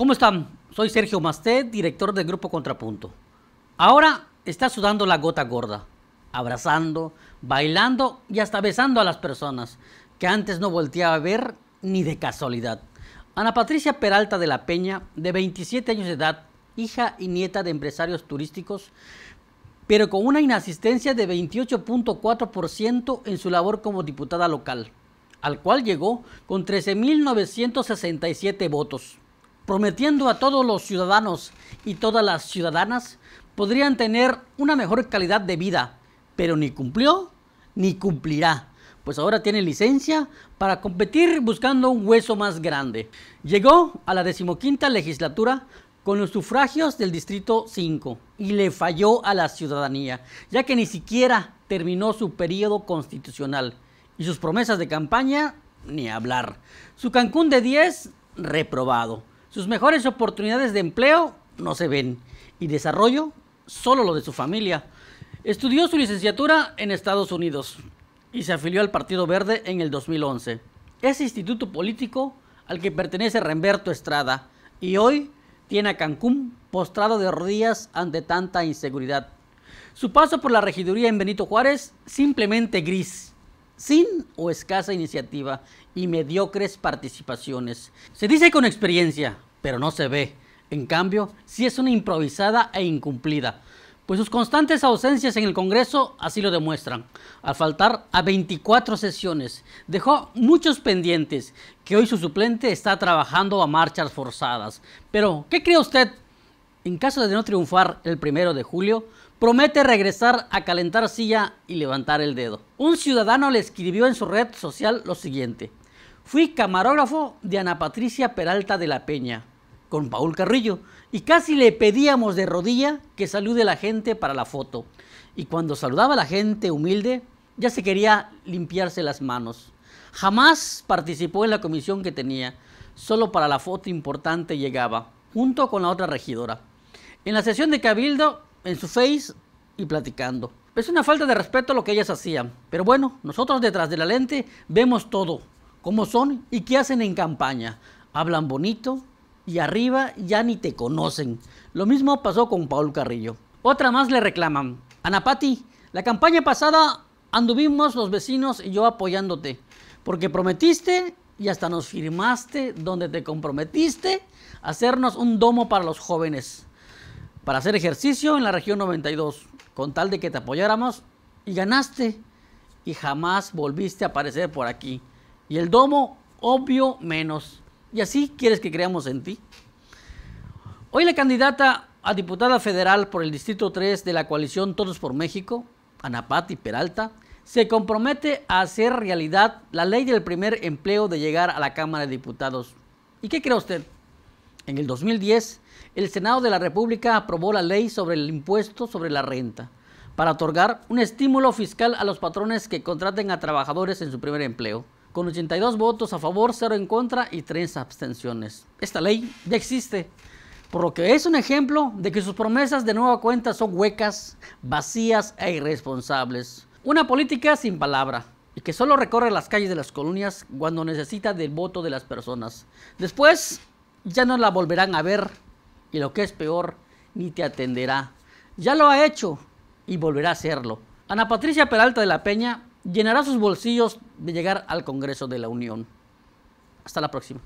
¿Cómo están? Soy Sergio Masté, director del Grupo Contrapunto. Ahora está sudando la gota gorda, abrazando, bailando y hasta besando a las personas que antes no volteaba a ver ni de casualidad. Ana Patricia Peralta de la Peña, de 27 años de edad, hija y nieta de empresarios turísticos, pero con una inasistencia de 28.4% en su labor como diputada local, al cual llegó con 13.967 votos prometiendo a todos los ciudadanos y todas las ciudadanas podrían tener una mejor calidad de vida, pero ni cumplió ni cumplirá, pues ahora tiene licencia para competir buscando un hueso más grande. Llegó a la decimoquinta legislatura con los sufragios del Distrito 5 y le falló a la ciudadanía, ya que ni siquiera terminó su periodo constitucional y sus promesas de campaña ni hablar. Su Cancún de 10 reprobado. Sus mejores oportunidades de empleo no se ven y desarrollo solo lo de su familia. Estudió su licenciatura en Estados Unidos y se afilió al Partido Verde en el 2011. Es instituto político al que pertenece Remberto Estrada y hoy tiene a Cancún postrado de rodillas ante tanta inseguridad. Su paso por la regiduría en Benito Juárez simplemente gris sin o escasa iniciativa y mediocres participaciones. Se dice con experiencia, pero no se ve. En cambio, sí es una improvisada e incumplida, pues sus constantes ausencias en el Congreso así lo demuestran. Al faltar a 24 sesiones, dejó muchos pendientes que hoy su suplente está trabajando a marchas forzadas. Pero, ¿qué cree usted en caso de no triunfar el primero de julio, promete regresar a calentar silla y levantar el dedo. Un ciudadano le escribió en su red social lo siguiente. Fui camarógrafo de Ana Patricia Peralta de la Peña, con Paul Carrillo, y casi le pedíamos de rodilla que salude la gente para la foto. Y cuando saludaba a la gente humilde, ya se quería limpiarse las manos. Jamás participó en la comisión que tenía, solo para la foto importante llegaba, junto con la otra regidora en la sesión de Cabildo, en su face y platicando. Es una falta de respeto lo que ellas hacían. Pero bueno, nosotros detrás de la lente vemos todo, cómo son y qué hacen en campaña. Hablan bonito y arriba ya ni te conocen. Lo mismo pasó con Paul Carrillo. Otra más le reclaman. Anapati, la campaña pasada anduvimos los vecinos y yo apoyándote, porque prometiste y hasta nos firmaste donde te comprometiste hacernos un domo para los jóvenes para hacer ejercicio en la región 92, con tal de que te apoyáramos y ganaste y jamás volviste a aparecer por aquí. Y el domo, obvio, menos. ¿Y así quieres que creamos en ti? Hoy la candidata a diputada federal por el Distrito 3 de la coalición Todos por México, Anapati Peralta, se compromete a hacer realidad la ley del primer empleo de llegar a la Cámara de Diputados. ¿Y qué cree usted? En el 2010, el Senado de la República aprobó la ley sobre el impuesto sobre la renta para otorgar un estímulo fiscal a los patrones que contraten a trabajadores en su primer empleo, con 82 votos a favor, 0 en contra y 3 abstenciones. Esta ley ya existe, por lo que es un ejemplo de que sus promesas de nueva cuenta son huecas, vacías e irresponsables. Una política sin palabra, y que solo recorre las calles de las colonias cuando necesita del voto de las personas. Después ya no la volverán a ver y lo que es peor, ni te atenderá. Ya lo ha hecho y volverá a hacerlo. Ana Patricia Peralta de la Peña llenará sus bolsillos de llegar al Congreso de la Unión. Hasta la próxima.